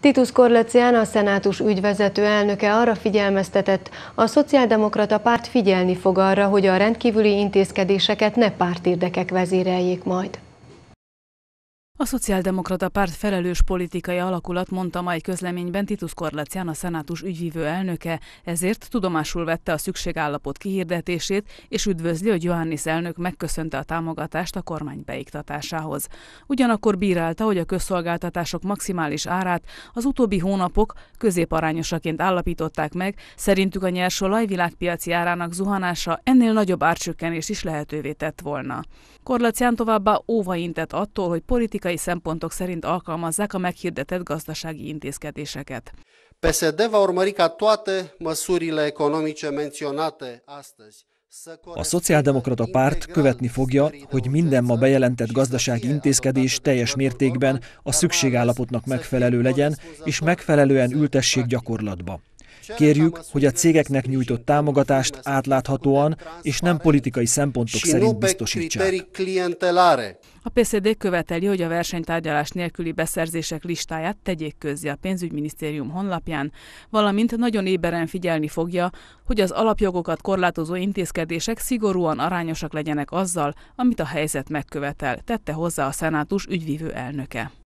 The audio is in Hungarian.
Titus Korlecián, a szenátus ügyvezető elnöke arra figyelmeztetett, a szociáldemokrata párt figyelni fog arra, hogy a rendkívüli intézkedéseket ne pártérdekek vezéreljék majd. A szociáldemokrata párt felelős politikai alakulat mondta mai közleményben Titus Korlacián a szenátus ügyvívő elnöke, ezért tudomásul vette a szükségállapot kihirdetését, és üdvözli, hogy Johannis elnök megköszönte a támogatást a kormány beiktatásához. Ugyanakkor bírálta, hogy a közszolgáltatások maximális árát az utóbbi hónapok középarányosaként állapították meg, szerintük a nyersolaj világpiaci árának zuhanása ennél nagyobb árcsökkenést is lehetővé tett volna. Korlacián továbbá intett attól, hogy politikai politikai szempontok szerint alkalmazzák a meghirdetett gazdasági intézkedéseket. PSD va urmări ca toate măsurile economice menționate astăzi a szociáldemokrata párt követni fogja, hogy minden ma bejelentett gazdasági intézkedés teljes mértékben a szükségállapotnak megfelelő legyen, és megfelelően ültessék gyakorlatba. Kérjük, hogy a cégeknek nyújtott támogatást átláthatóan és nem politikai szempontok szerint biztosítsák. A PCD követeli, hogy a versenytárgyalás nélküli beszerzések listáját tegyék közzé a pénzügyminisztérium honlapján, valamint nagyon éberen figyelni fogja, hogy az alapjogokat korlátozó intézkedések szigorúan arányosak legyenek azzal, amit a helyzet megkövetel, tette hozzá a szenátus ügyvívő elnöke.